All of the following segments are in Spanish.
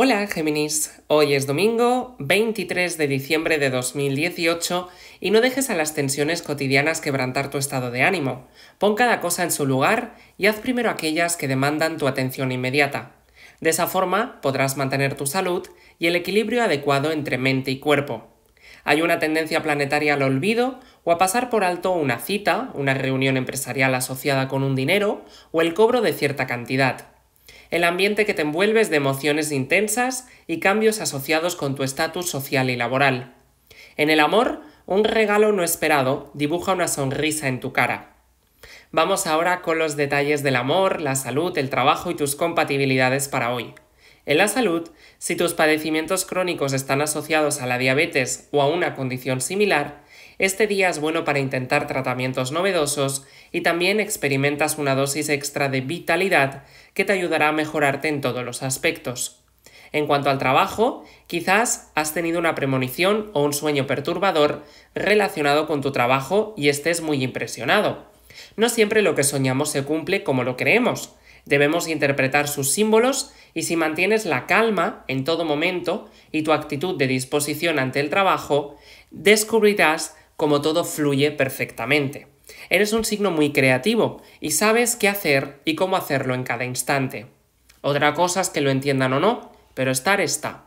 Hola Géminis, hoy es domingo 23 de diciembre de 2018 y no dejes a las tensiones cotidianas quebrantar tu estado de ánimo. Pon cada cosa en su lugar y haz primero aquellas que demandan tu atención inmediata. De esa forma podrás mantener tu salud y el equilibrio adecuado entre mente y cuerpo. Hay una tendencia planetaria al olvido o a pasar por alto una cita, una reunión empresarial asociada con un dinero o el cobro de cierta cantidad. El ambiente que te envuelves de emociones intensas y cambios asociados con tu estatus social y laboral. En el amor, un regalo no esperado dibuja una sonrisa en tu cara. Vamos ahora con los detalles del amor, la salud, el trabajo y tus compatibilidades para hoy. En la salud, si tus padecimientos crónicos están asociados a la diabetes o a una condición similar, este día es bueno para intentar tratamientos novedosos y también experimentas una dosis extra de vitalidad que te ayudará a mejorarte en todos los aspectos. En cuanto al trabajo, quizás has tenido una premonición o un sueño perturbador relacionado con tu trabajo y estés muy impresionado. No siempre lo que soñamos se cumple como lo creemos. Debemos interpretar sus símbolos y si mantienes la calma en todo momento y tu actitud de disposición ante el trabajo, descubrirás como todo fluye perfectamente. Eres un signo muy creativo y sabes qué hacer y cómo hacerlo en cada instante. Otra cosa es que lo entiendan o no, pero estar está.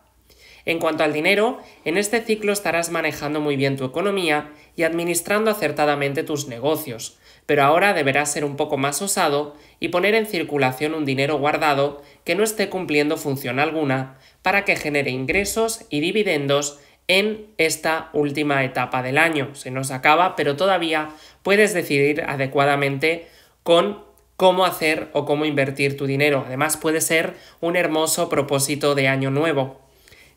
En cuanto al dinero, en este ciclo estarás manejando muy bien tu economía y administrando acertadamente tus negocios, pero ahora deberás ser un poco más osado y poner en circulación un dinero guardado que no esté cumpliendo función alguna para que genere ingresos y dividendos en esta última etapa del año. Se nos acaba, pero todavía puedes decidir adecuadamente con cómo hacer o cómo invertir tu dinero. Además puede ser un hermoso propósito de año nuevo.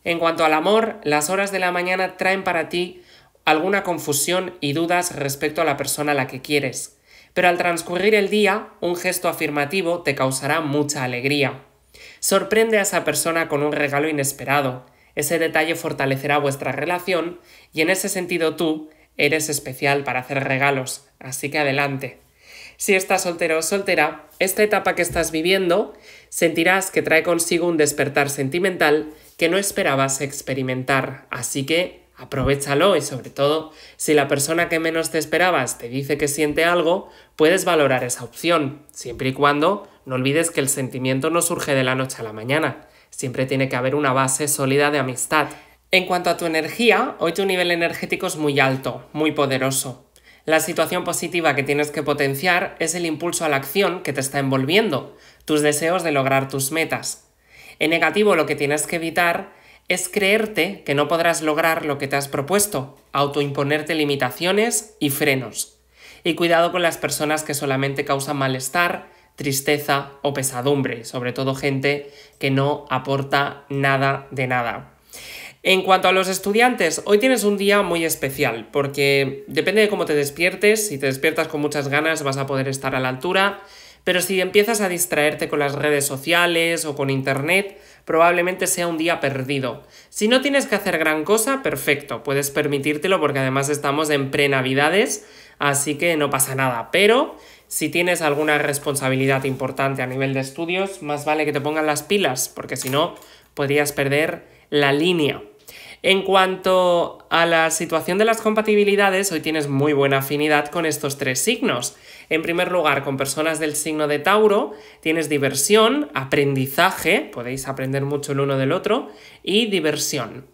En cuanto al amor, las horas de la mañana traen para ti alguna confusión y dudas respecto a la persona a la que quieres. Pero al transcurrir el día, un gesto afirmativo te causará mucha alegría. Sorprende a esa persona con un regalo inesperado. Ese detalle fortalecerá vuestra relación y en ese sentido tú eres especial para hacer regalos, así que adelante. Si estás soltero o soltera, esta etapa que estás viviendo sentirás que trae consigo un despertar sentimental que no esperabas experimentar, así que aprovechalo y sobre todo, si la persona que menos te esperabas te dice que siente algo, puedes valorar esa opción, siempre y cuando no olvides que el sentimiento no surge de la noche a la mañana. Siempre tiene que haber una base sólida de amistad. En cuanto a tu energía, hoy tu nivel energético es muy alto, muy poderoso. La situación positiva que tienes que potenciar es el impulso a la acción que te está envolviendo, tus deseos de lograr tus metas. En negativo, lo que tienes que evitar es creerte que no podrás lograr lo que te has propuesto, autoimponerte limitaciones y frenos. Y cuidado con las personas que solamente causan malestar tristeza o pesadumbre, sobre todo gente que no aporta nada de nada. En cuanto a los estudiantes, hoy tienes un día muy especial, porque depende de cómo te despiertes, si te despiertas con muchas ganas vas a poder estar a la altura, pero si empiezas a distraerte con las redes sociales o con internet, probablemente sea un día perdido. Si no tienes que hacer gran cosa, perfecto, puedes permitírtelo porque además estamos en pre-navidades, así que no pasa nada, pero si tienes alguna responsabilidad importante a nivel de estudios, más vale que te pongan las pilas, porque si no, podrías perder la línea. En cuanto a la situación de las compatibilidades, hoy tienes muy buena afinidad con estos tres signos. En primer lugar, con personas del signo de Tauro, tienes diversión, aprendizaje, podéis aprender mucho el uno del otro, y diversión.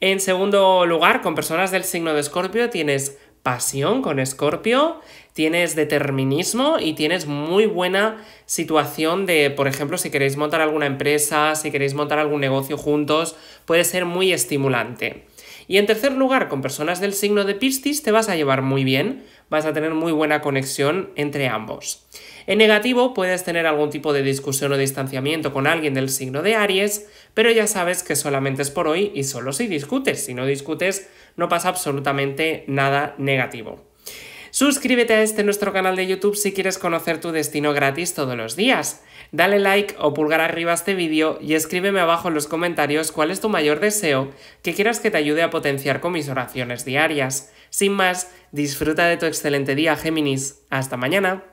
En segundo lugar, con personas del signo de Escorpio, tienes pasión con Escorpio, tienes determinismo y tienes muy buena situación de, por ejemplo, si queréis montar alguna empresa, si queréis montar algún negocio juntos, puede ser muy estimulante. Y en tercer lugar, con personas del signo de Piscis te vas a llevar muy bien vas a tener muy buena conexión entre ambos. En negativo puedes tener algún tipo de discusión o distanciamiento con alguien del signo de Aries, pero ya sabes que solamente es por hoy y solo si discutes. Si no discutes no pasa absolutamente nada negativo. Suscríbete a este nuestro canal de YouTube si quieres conocer tu destino gratis todos los días. Dale like o pulgar arriba a este vídeo y escríbeme abajo en los comentarios cuál es tu mayor deseo que quieras que te ayude a potenciar con mis oraciones diarias. Sin más, disfruta de tu excelente día, Géminis. Hasta mañana.